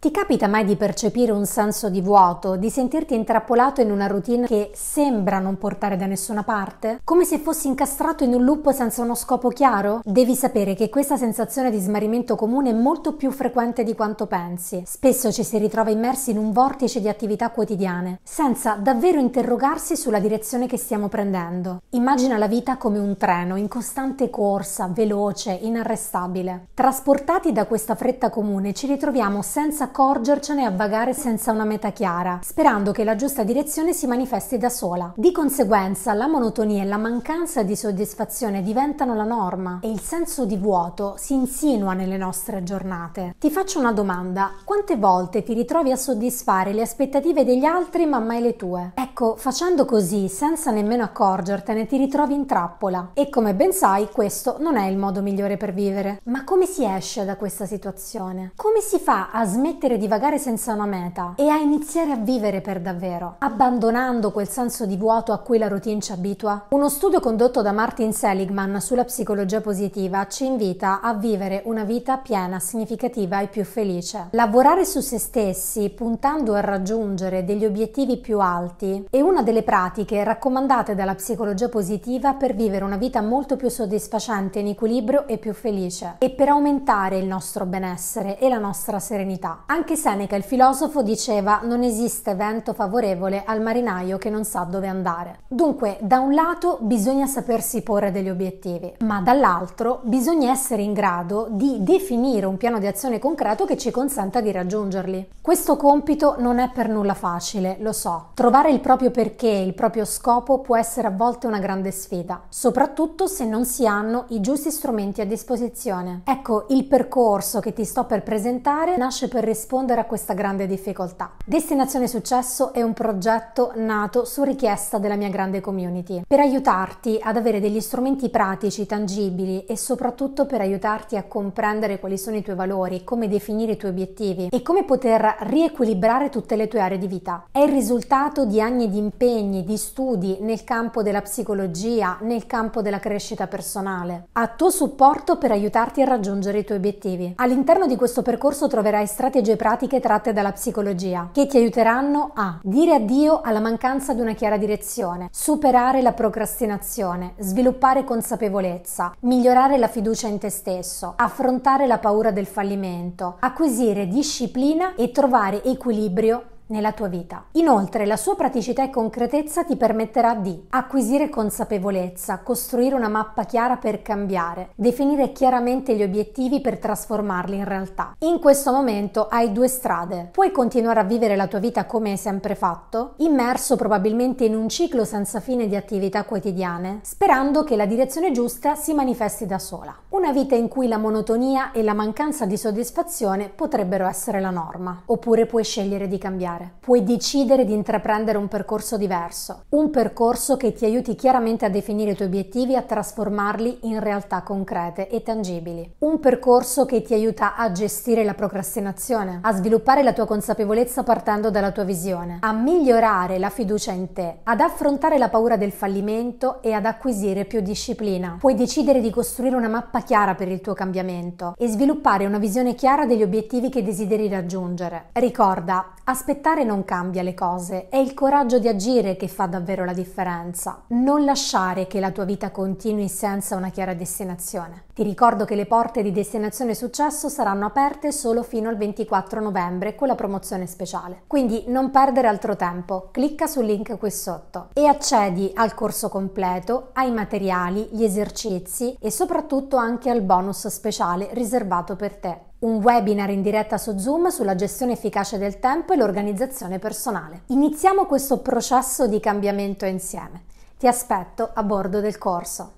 Ti capita mai di percepire un senso di vuoto, di sentirti intrappolato in una routine che sembra non portare da nessuna parte? Come se fossi incastrato in un loop senza uno scopo chiaro? Devi sapere che questa sensazione di smarrimento comune è molto più frequente di quanto pensi. Spesso ci si ritrova immersi in un vortice di attività quotidiane, senza davvero interrogarsi sulla direzione che stiamo prendendo. Immagina la vita come un treno in costante corsa, veloce, inarrestabile. Trasportati da questa fretta comune ci ritroviamo senza accorgercene e a vagare senza una meta chiara, sperando che la giusta direzione si manifesti da sola. Di conseguenza, la monotonia e la mancanza di soddisfazione diventano la norma e il senso di vuoto si insinua nelle nostre giornate. Ti faccio una domanda: quante volte ti ritrovi a soddisfare le aspettative degli altri ma mai le tue? È Ecco, facendo così, senza nemmeno accorgertene, ti ritrovi in trappola e come ben sai questo non è il modo migliore per vivere. Ma come si esce da questa situazione? Come si fa a smettere di vagare senza una meta e a iniziare a vivere per davvero, abbandonando quel senso di vuoto a cui la routine ci abitua? Uno studio condotto da Martin Seligman sulla psicologia positiva ci invita a vivere una vita piena, significativa e più felice. Lavorare su se stessi puntando a raggiungere degli obiettivi più alti è una delle pratiche raccomandate dalla psicologia positiva per vivere una vita molto più soddisfacente, in equilibrio e più felice e per aumentare il nostro benessere e la nostra serenità. Anche Seneca, il filosofo, diceva non esiste vento favorevole al marinaio che non sa dove andare. Dunque, da un lato bisogna sapersi porre degli obiettivi, ma dall'altro bisogna essere in grado di definire un piano di azione concreto che ci consenta di raggiungerli. Questo compito non è per nulla facile, lo so. Trovare il proprio proprio perché il proprio scopo può essere a volte una grande sfida, soprattutto se non si hanno i giusti strumenti a disposizione. Ecco, il percorso che ti sto per presentare nasce per rispondere a questa grande difficoltà. Destinazione Successo è un progetto nato su richiesta della mia grande community, per aiutarti ad avere degli strumenti pratici, tangibili e soprattutto per aiutarti a comprendere quali sono i tuoi valori, come definire i tuoi obiettivi e come poter riequilibrare tutte le tue aree di vita. È il risultato di anni di impegni, di studi nel campo della psicologia, nel campo della crescita personale, a tuo supporto per aiutarti a raggiungere i tuoi obiettivi. All'interno di questo percorso troverai strategie pratiche tratte dalla psicologia che ti aiuteranno a dire addio alla mancanza di una chiara direzione, superare la procrastinazione, sviluppare consapevolezza, migliorare la fiducia in te stesso, affrontare la paura del fallimento, acquisire disciplina e trovare equilibrio nella tua vita. Inoltre la sua praticità e concretezza ti permetterà di acquisire consapevolezza, costruire una mappa chiara per cambiare, definire chiaramente gli obiettivi per trasformarli in realtà. In questo momento hai due strade. Puoi continuare a vivere la tua vita come hai sempre fatto, immerso probabilmente in un ciclo senza fine di attività quotidiane, sperando che la direzione giusta si manifesti da sola. Una vita in cui la monotonia e la mancanza di soddisfazione potrebbero essere la norma. Oppure puoi scegliere di cambiare cambiare, puoi decidere di intraprendere un percorso diverso, un percorso che ti aiuti chiaramente a definire i tuoi obiettivi e a trasformarli in realtà concrete e tangibili, un percorso che ti aiuta a gestire la procrastinazione, a sviluppare la tua consapevolezza partendo dalla tua visione, a migliorare la fiducia in te, ad affrontare la paura del fallimento e ad acquisire più disciplina. Puoi decidere di costruire una mappa chiara per il tuo cambiamento e sviluppare una visione chiara degli obiettivi che desideri raggiungere. Ricorda, aspettare aspettare non cambia le cose, è il coraggio di agire che fa davvero la differenza. Non lasciare che la tua vita continui senza una chiara destinazione. Ti ricordo che le porte di Destinazione Successo saranno aperte solo fino al 24 novembre con la promozione speciale. Quindi non perdere altro tempo, clicca sul link qui sotto e accedi al corso completo, ai materiali, gli esercizi e soprattutto anche al bonus speciale riservato per te un webinar in diretta su Zoom sulla gestione efficace del tempo e l'organizzazione personale. Iniziamo questo processo di cambiamento insieme. Ti aspetto a bordo del corso.